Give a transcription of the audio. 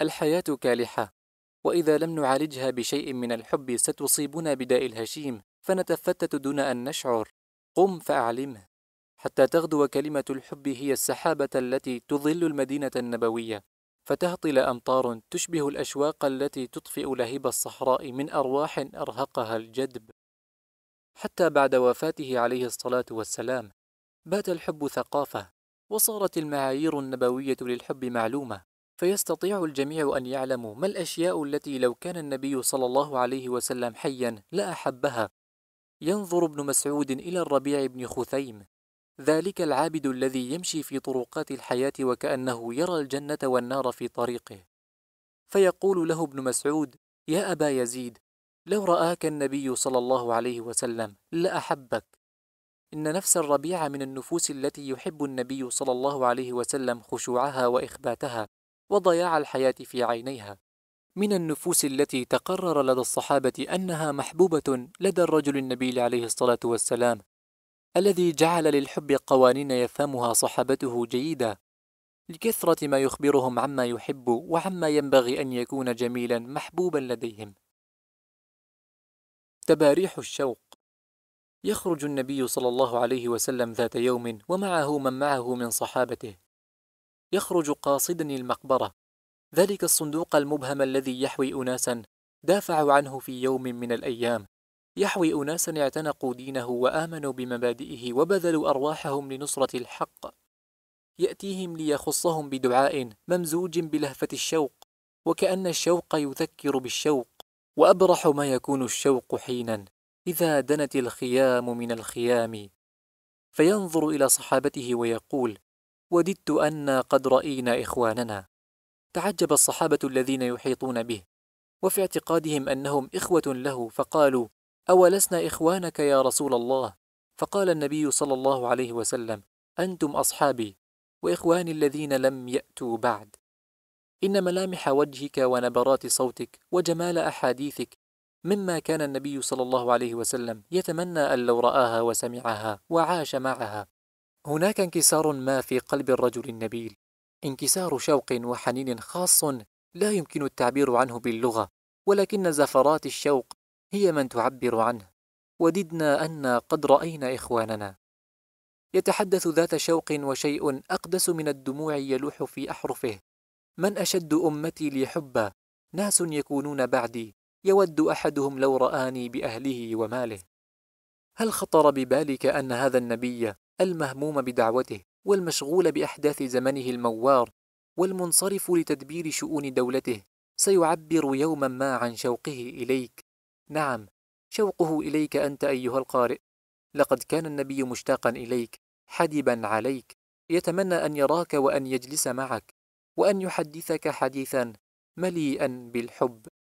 الحياة كالحة وإذا لم نعالجها بشيء من الحب ستصيبنا بداء الهشيم فنتفتت دون أن نشعر قم فأعلمه حتى تغدو كلمة الحب هي السحابة التي تظل المدينة النبوية فتهطل أمطار تشبه الأشواق التي تطفئ لهيب الصحراء من أرواح أرهقها الجدب حتى بعد وفاته عليه الصلاة والسلام بات الحب ثقافة وصارت المعايير النبوية للحب معلومة فيستطيع الجميع أن يعلموا ما الأشياء التي لو كان النبي صلى الله عليه وسلم حيا لأحبها ينظر ابن مسعود إلى الربيع بن خثيم ذلك العابد الذي يمشي في طرقات الحياة وكأنه يرى الجنة والنار في طريقه فيقول له ابن مسعود يا أبا يزيد لو رآك النبي صلى الله عليه وسلم لأحبك إن نفس الربيع من النفوس التي يحب النبي صلى الله عليه وسلم خشوعها وإخباتها وضياع الحياة في عينيها من النفوس التي تقرر لدى الصحابة أنها محبوبة لدى الرجل النبيل عليه الصلاة والسلام الذي جعل للحب قوانين يفهمها صحابته جيدة لكثرة ما يخبرهم عما يحب وعما ينبغي أن يكون جميلا محبوبا لديهم تباريح الشوق يخرج النبي صلى الله عليه وسلم ذات يوم ومعه من معه من صحابته يخرج قاصدا المقبرة ذلك الصندوق المبهم الذي يحوي أناسا دافعوا عنه في يوم من الأيام يحوي أناسا اعتنقوا دينه وآمنوا بمبادئه وبذلوا أرواحهم لنصرة الحق يأتيهم ليخصهم بدعاء ممزوج بلهفة الشوق وكأن الشوق يذكر بالشوق وأبرح ما يكون الشوق حينا إذا دنت الخيام من الخيام فينظر إلى صحابته ويقول وددت أنا قد رأينا إخواننا تعجب الصحابة الذين يحيطون به وفي اعتقادهم أنهم إخوة له فقالوا أولسنا إخوانك يا رسول الله فقال النبي صلى الله عليه وسلم أنتم أصحابي وإخواني الذين لم يأتوا بعد إن ملامح وجهك ونبرات صوتك وجمال أحاديثك مما كان النبي صلى الله عليه وسلم يتمنى أن لو رآها وسمعها وعاش معها هناك انكسار ما في قلب الرجل النبيل انكسار شوق وحنين خاص لا يمكن التعبير عنه باللغه ولكن زفرات الشوق هي من تعبر عنه وددنا أن قد رأينا إخواننا يتحدث ذات شوق وشيء أقدس من الدموع يلوح في أحرفه من أشد أمتي لي حبا ناس يكونون بعدي يود أحدهم لو رآني بأهله وماله هل خطر ببالك أن هذا النبي المهموم بدعوته والمشغول باحداث زمنه الموار والمنصرف لتدبير شؤون دولته سيعبر يوما ما عن شوقه اليك نعم شوقه اليك انت ايها القارئ لقد كان النبي مشتاقا اليك حدبا عليك يتمنى ان يراك وان يجلس معك وان يحدثك حديثا مليئا بالحب